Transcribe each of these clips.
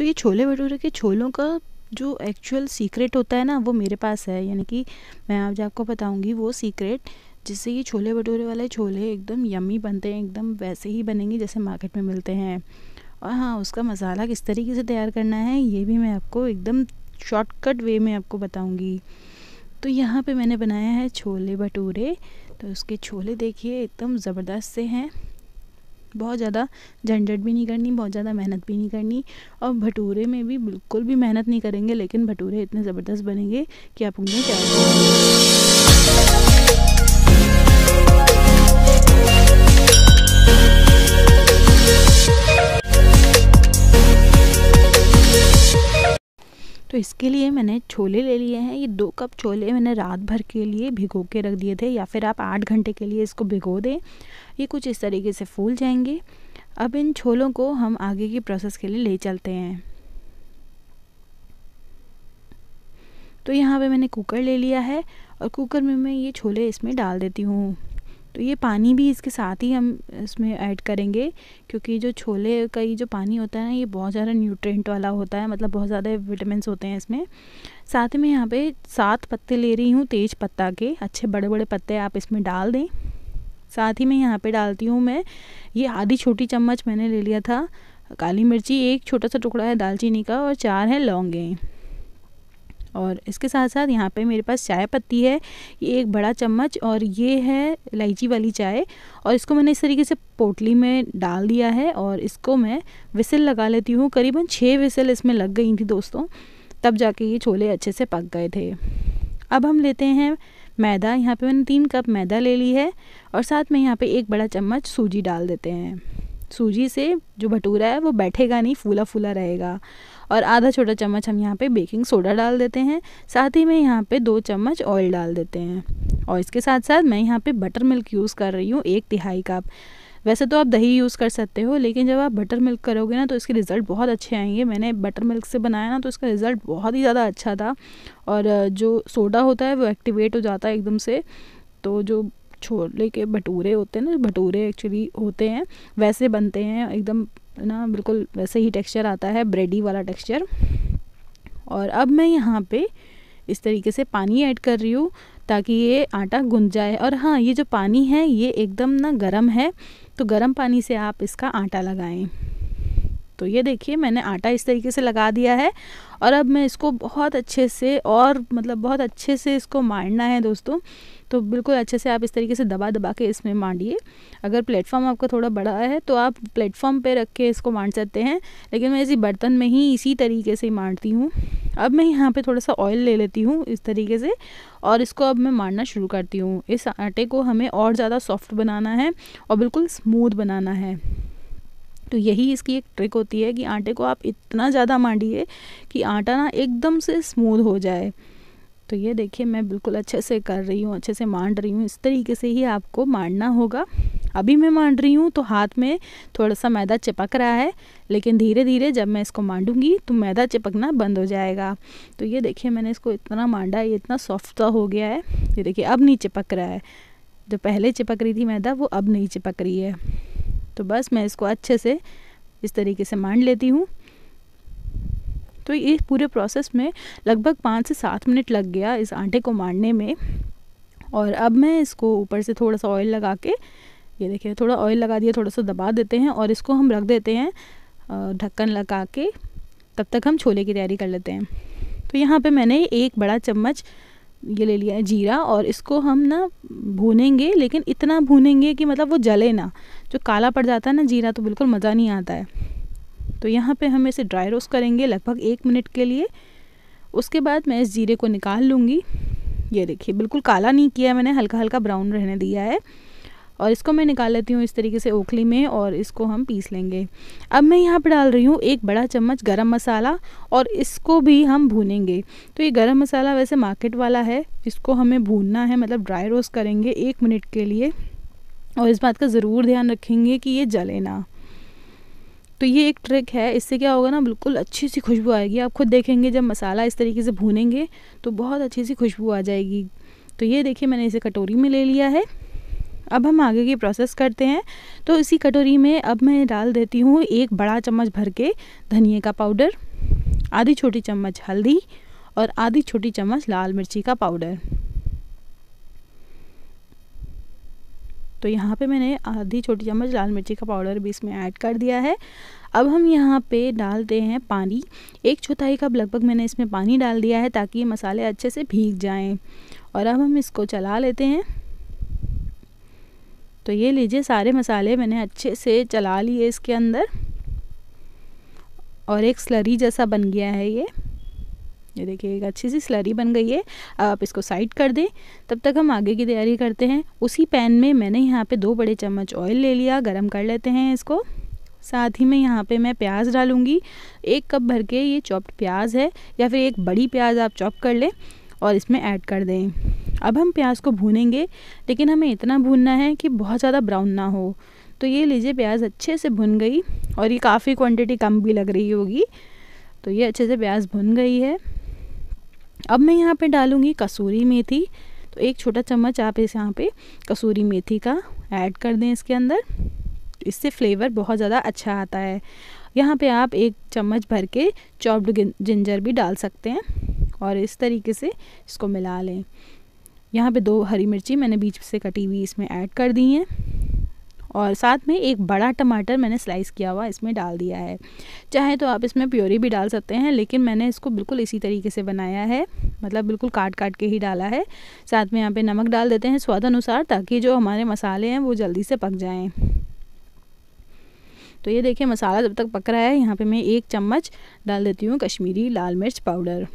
तो ये छोले भटूरे के छोलों का जो एक्चुअल सीक्रेट होता है ना वो मेरे पास है यानी कि मैं आज आपको बताऊंगी वो सीक्रेट जिससे ये छोले भटूरे वाले छोले एकदम यमी बनते हैं एकदम वैसे ही बनेंगे जैसे मार्केट में मिलते हैं और हाँ उसका मसाला किस तरीके से तैयार करना है ये भी मैं आपको एकदम शॉर्टकट वे में आपको बताऊँगी तो यहाँ पर मैंने बनाया है छोले भटूरे तो उसके छोले देखिए एकदम ज़बरदस्त से हैं बहुत ज़्यादा झंझट भी नहीं करनी बहुत ज़्यादा मेहनत भी नहीं करनी और भटूरे में भी बिल्कुल भी मेहनत नहीं करेंगे लेकिन भटूरे इतने ज़बरदस्त बनेंगे कि आप उनमें क्या तो इसके लिए मैंने छोले ले लिए हैं ये दो कप छोले मैंने रात भर के लिए भिगो के रख दिए थे या फिर आप आठ घंटे के लिए इसको भिगो दें ये कुछ इस तरीके से फूल जाएंगे अब इन छोलों को हम आगे की प्रोसेस के लिए ले चलते हैं तो यहाँ पे मैंने कुकर ले लिया है और कुकर में मैं ये छोले इसमें डाल देती हूँ तो ये पानी भी इसके साथ ही हम इसमें ऐड करेंगे क्योंकि जो छोले का ये जो पानी होता है ना ये बहुत ज़्यादा न्यूट्रेंट वाला होता है मतलब बहुत ज़्यादा विटामिन होते हैं इसमें साथ में यहाँ पे सात पत्ते ले रही हूँ तेज पत्ता के अच्छे बड़े बड़े पत्ते आप इसमें डाल दें साथ ही मैं यहाँ पर डालती हूँ मैं ये आधी छोटी चम्मच मैंने ले लिया था काली मिर्ची एक छोटा सा टुकड़ा है दालचीनी का और चार है लौंगे और इसके साथ साथ यहाँ पे मेरे पास चाय पत्ती है ये एक बड़ा चम्मच और ये है इलायची वाली चाय और इसको मैंने इस तरीके से पोटली में डाल दिया है और इसको मैं विसल लगा लेती हूँ करीबन छः विसल इसमें लग गई थी दोस्तों तब जाके ये छोले अच्छे से पक गए थे अब हम लेते हैं मैदा यहाँ पे मैंने तीन कप मैदा ले ली है और साथ में यहाँ पे एक बड़ा चम्मच सूजी डाल देते हैं सूजी से जो भटूरा है वो बैठेगा नहीं फूला फूला रहेगा और आधा छोटा चम्मच हम यहाँ पे बेकिंग सोडा डाल देते हैं साथ ही में यहाँ पे दो चम्मच ऑयल डाल देते हैं और इसके साथ साथ मैं यहाँ पे बटर मिल्क यूज़ कर रही हूँ एक तिहाई कप वैसे तो आप दही यूज़ कर सकते हो लेकिन जब आप बटर मिल्क करोगे ना तो इसके रिज़ल्ट बहुत अच्छे आएंगे मैंने बटर मिल्क से बनाया ना तो इसका रिज़ल्ट बहुत ही ज़्यादा अच्छा था और जो सोडा होता है वो एक्टिवेट हो जाता है एकदम से तो जो छोले के भटूरे होते हैं ना भटूरे एक्चुअली होते हैं वैसे बनते हैं एकदम ना बिल्कुल वैसे ही टेक्सचर आता है ब्रेडी वाला टेक्सचर और अब मैं यहाँ पे इस तरीके से पानी ऐड कर रही हूँ ताकि ये आटा गुंज जाए और हाँ ये जो पानी है ये एकदम ना गर्म है तो गर्म पानी से आप इसका आटा लगाएं तो ये देखिए मैंने आटा इस तरीके से लगा दिया है और अब मैं इसको बहुत अच्छे से और मतलब बहुत अच्छे से इसको मारना है दोस्तों तो बिल्कुल अच्छे से आप इस तरीके से दबा दबा के इसमें मांडिए अगर प्लेटफॉर्म आपका थोड़ा बड़ा है तो आप प्लेटफॉर्म पे रख के इसको मांड सकते हैं लेकिन मैं इसी बर्तन में ही इसी तरीके से मांडती हूँ अब मैं यहाँ पे थोड़ा सा ऑयल ले लेती हूँ इस तरीके से और इसको अब मैं मारना शुरू करती हूँ इस आटे को हमें और ज़्यादा सॉफ्ट बनाना है और बिल्कुल स्मूथ बनाना है तो यही इसकी एक ट्रिक होती है कि आटे को आप इतना ज़्यादा मांडिए कि आटा ना एकदम से स्मूद हो जाए तो ये देखिए मैं बिल्कुल अच्छे से कर रही हूँ अच्छे से मांड रही हूँ इस तरीके से ही आपको मांडना होगा अभी मैं मांड रही हूँ तो हाथ में थोड़ा सा मैदा चिपक रहा है लेकिन धीरे धीरे जब मैं इसको मांडूंगी तो मैदा चिपकना बंद हो जाएगा तो ये देखिए मैंने इसको इतना मांडा ये इतना सॉफ्ट सा हो गया है ये देखिए अब नहीं चिपक रहा है जो पहले चिपक रही थी मैदा वो अब नहीं चिपक रही है तो बस मैं इसको अच्छे से इस तरीके से मान लेती हूँ तो ये पूरे प्रोसेस में लगभग पाँच से सात मिनट लग गया इस आटे को मारने में और अब मैं इसको ऊपर से थोड़ा सा ऑयल लगा के ये देखिए थोड़ा ऑयल लगा दिया थोड़ा सा दबा देते हैं और इसको हम रख देते हैं ढक्कन लगा के तब तक हम छोले की तैयारी कर लेते हैं तो यहाँ पे मैंने एक बड़ा चम्मच ये ले लिया है जीरा और इसको हम ना भूनेंगे लेकिन इतना भूनेंगे कि मतलब वो जले ना जो काला पड़ जाता है ना जीरा तो बिल्कुल मज़ा नहीं आता है तो यहाँ पे हम इसे ड्राई रोस्ट करेंगे लगभग एक मिनट के लिए उसके बाद मैं इस जीरे को निकाल लूँगी ये देखिए बिल्कुल काला नहीं किया मैंने हल्का हल्का ब्राउन रहने दिया है और इसको मैं निकाल लेती हूँ इस तरीके से ओखली में और इसको हम पीस लेंगे अब मैं यहाँ पर डाल रही हूँ एक बड़ा चम्मच गरम मसाला और इसको भी हम भूनेंगे तो ये गरम मसाला वैसे मार्केट वाला है इसको हमें भूनना है मतलब ड्राई रोस्ट करेंगे एक मिनट के लिए और इस बात का ज़रूर ध्यान रखेंगे कि ये जले ना तो ये एक ट्रिक है इससे क्या होगा ना बिल्कुल अच्छी सी खुशबू आएगी आप खुद देखेंगे जब मसाला इस तरीके से भूनेंगे तो बहुत अच्छी सी खुशबू आ जाएगी तो ये देखिए मैंने इसे कटोरी में ले लिया है अब हम आगे की प्रोसेस करते हैं तो इसी कटोरी में अब मैं डाल देती हूँ एक बड़ा चम्मच भर के धनिए का पाउडर आधी छोटी चम्मच हल्दी और आधी छोटी चम्मच लाल मिर्ची का पाउडर तो यहाँ पे मैंने आधी छोटी चम्मच लाल मिर्ची का पाउडर भी इसमें ऐड कर दिया है अब हम यहाँ पे डालते हैं पानी एक चौथाई कप लगभग मैंने इसमें पानी डाल दिया है ताकि मसाले अच्छे से भीग जाएं और अब हम इसको चला लेते हैं तो ये लीजिए सारे मसाले मैंने अच्छे से चला लिए इसके अंदर और एक स्लरी जैसा बन गया है ये ये देखिए एक अच्छी सी स्लरी बन गई है आप इसको साइड कर दें तब तक हम आगे की तैयारी करते हैं उसी पैन में मैंने यहाँ पे दो बड़े चम्मच ऑयल ले लिया गरम कर लेते हैं इसको साथ ही में यहाँ पे मैं प्याज डालूँगी एक कप भर के ये चॉप्ड प्याज है या फिर एक बड़ी प्याज आप चॉप कर लें और इसमें ऐड कर दें अब हम प्याज को भूनेंगे लेकिन हमें इतना भूनना है कि बहुत ज़्यादा ब्राउन ना हो तो ये लीजिए प्याज अच्छे से भुन गई और ये काफ़ी क्वांटिटी कम भी लग रही होगी तो ये अच्छे से प्याज भुन गई है अब मैं यहाँ पे डालूँगी कसूरी मेथी तो एक छोटा चम्मच आप इस यहाँ पे कसूरी मेथी का ऐड कर दें इसके अंदर इससे फ्लेवर बहुत ज़्यादा अच्छा आता है यहाँ पे आप एक चम्मच भर के चॉप्ड जिंजर भी डाल सकते हैं और इस तरीके से इसको मिला लें यहाँ पे दो हरी मिर्ची मैंने बीच से कटी हुई इसमें ऐड कर दी हैं और साथ में एक बड़ा टमाटर मैंने स्लाइस किया हुआ इसमें डाल दिया है चाहे तो आप इसमें प्योरी भी डाल सकते हैं लेकिन मैंने इसको बिल्कुल इसी तरीके से बनाया है मतलब बिल्कुल काट काट के ही डाला है साथ में यहाँ पे नमक डाल देते हैं स्वाद अनुसार ताकि जो हमारे मसाले हैं वो जल्दी से पक जाएँ तो ये देखिए मसाला जब तक पक रहा है यहाँ पर मैं एक चम्मच डाल देती हूँ कश्मीरी लाल मिर्च पाउडर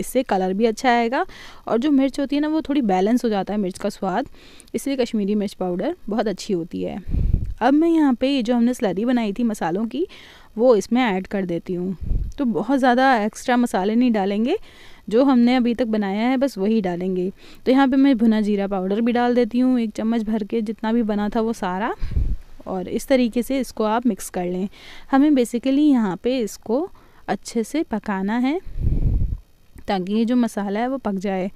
इससे कलर भी अच्छा आएगा और जो मिर्च होती है ना वो थोड़ी बैलेंस हो जाता है मिर्च का स्वाद इसलिए कश्मीरी मिर्च पाउडर बहुत अच्छी होती है अब मैं यहाँ पे ये जो हमने स्लरी बनाई थी मसालों की वो इसमें ऐड कर देती हूँ तो बहुत ज़्यादा एक्स्ट्रा मसाले नहीं डालेंगे जो हमने अभी तक बनाया है बस वही डालेंगे तो यहाँ पे मैं भुना जीरा पाउडर भी डाल देती हूँ एक चम्मच भर के जितना भी बना था वो सारा और इस तरीके से इसको आप मिक्स कर लें हमें बेसिकली यहाँ पर इसको अच्छे से पकाना है ताकि ये जो मसाला है वो पक जाए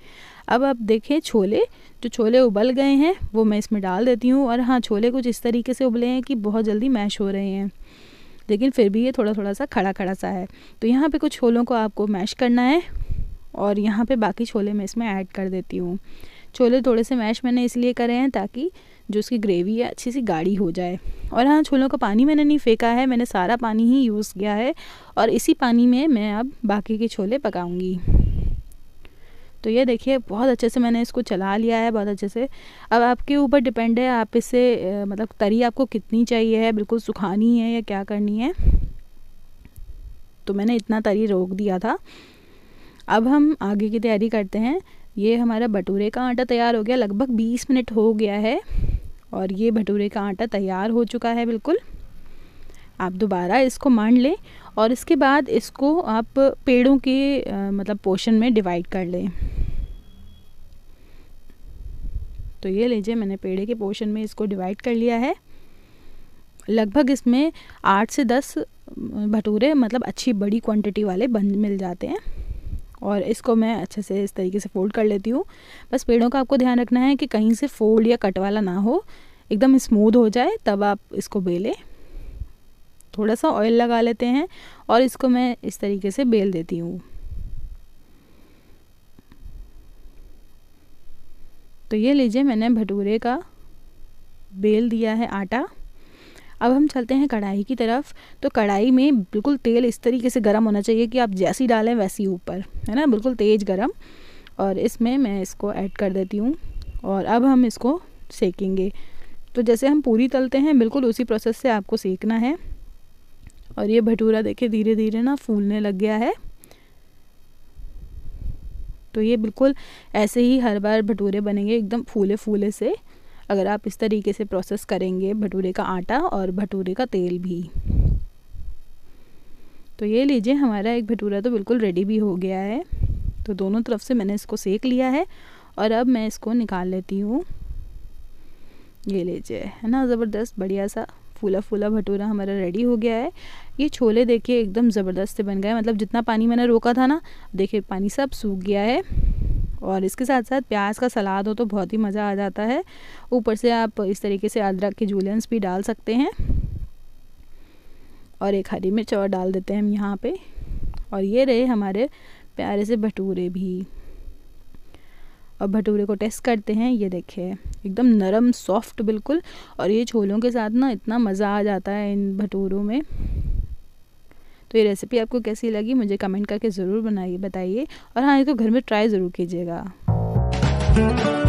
अब आप देखें छोले जो छोले उबल गए हैं वो मैं इसमें डाल देती हूँ और हाँ छोले कुछ इस तरीके से उबले हैं कि बहुत जल्दी मैश हो रहे हैं लेकिन फिर भी ये थोड़ा थोड़ा सा खड़ा खड़ा सा है तो यहाँ पे कुछ छोलों को आपको मैश करना है और यहाँ पे बाकी छोले मैं इसमें ऐड कर देती हूँ छोले थोड़े से मैश मैंने इसलिए करे हैं ताकि जो उसकी ग्रेवी है अच्छी सी गाढ़ी हो जाए और हाँ छोलों का पानी मैंने नहीं फेंका है मैंने सारा पानी ही यूज़ किया है और इसी पानी में मैं अब बाकी के छोले पकाऊंगी तो ये देखिए बहुत अच्छे से मैंने इसको चला लिया है बहुत अच्छे से अब आपके ऊपर डिपेंड है आप इसे मतलब तरी आपको कितनी चाहिए है बिल्कुल सुखानी है या क्या करनी है तो मैंने इतना तरी रोक दिया था अब हम आगे की तैयारी करते हैं ये हमारा भटूरे का आटा तैयार हो गया लगभग बीस मिनट हो गया है और ये भटूरे का आटा तैयार हो चुका है बिल्कुल आप दोबारा इसको मान लें और इसके बाद इसको आप पेड़ों के आ, मतलब पोर्शन में डिवाइड कर लें तो ये लीजिए मैंने पेड़े के पोर्शन में इसको डिवाइड कर लिया है लगभग इसमें आठ से दस भटूरे मतलब अच्छी बड़ी क्वांटिटी वाले बन मिल जाते हैं और इसको मैं अच्छे से इस तरीके से फोल्ड कर लेती हूँ बस पेड़ों का आपको ध्यान रखना है कि कहीं से फोल्ड या कट वाला ना हो एकदम स्मूथ हो जाए तब आप इसको बेलें थोड़ा सा ऑयल लगा लेते हैं और इसको मैं इस तरीके से बेल देती हूँ तो ये लीजिए मैंने भटूरे का बेल दिया है आटा अब हम चलते हैं कढ़ाई की तरफ तो कढ़ाई में बिल्कुल तेल इस तरीके से गर्म होना चाहिए कि आप जैसी डालें वैसी ऊपर है ना बिल्कुल तेज़ गर्म और इसमें मैं इसको ऐड कर देती हूँ और अब हम इसको सेकेंगे तो जैसे हम पूरी तलते हैं बिल्कुल उसी प्रोसेस से आपको सेकना है और ये भटूरा देखिए धीरे धीरे ना फूलने लग गया है तो ये बिल्कुल ऐसे ही हर बार भटूरे बनेंगे एकदम फूले फूले से अगर आप इस तरीके से प्रोसेस करेंगे भटूरे का आटा और भटूरे का तेल भी तो ये लीजिए हमारा एक भटूरा तो बिल्कुल रेडी भी हो गया है तो दोनों तरफ से मैंने इसको सेक लिया है और अब मैं इसको निकाल लेती हूँ ये लीजिए है ना ज़बरदस्त बढ़िया सा फूला फूला भटूरा हमारा रेडी हो गया है ये छोले देखिए एकदम ज़बरदस्त से बन गए मतलब जितना पानी मैंने रोका था ना देखिए पानी सब सूख गया है और इसके साथ साथ प्याज का सलाद हो तो बहुत ही मज़ा आ जाता है ऊपर से आप इस तरीके से अदरक के जूलियंस भी डाल सकते हैं और एक हरी मिर्च और डाल देते हैं हम यहाँ पे और ये रहे हमारे प्यारे से भटूरे भी और भटूरे को टेस्ट करते हैं ये देखिए एकदम नरम सॉफ्ट बिल्कुल और ये छोलों के साथ ना इतना मज़ा आ जाता है इन भटूरों में तो ये रेसिपी आपको कैसी लगी मुझे कमेंट करके ज़रूर बनाइए बताइए और हाँ इसको घर में ट्राई ज़रूर कीजिएगा